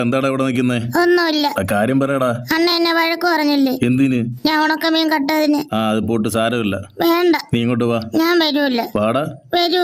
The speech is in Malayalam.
എന്താണ് അവിടെ നിക്കുന്നേ ഒന്നുമില്ല കാര്യം പറയടാ അന്ന എന്നെ വഴക്ക് പറഞ്ഞില്ലേ എന്തിന് ഞാൻ ഉണക്കമീൻ കട്ടതിന് ആ അത് പോട്ട് സാരമില്ല വേണ്ട നീ ഇങ്ങോട്ട് വാ ഞാൻ വരൂല്ല വാടാ വരൂ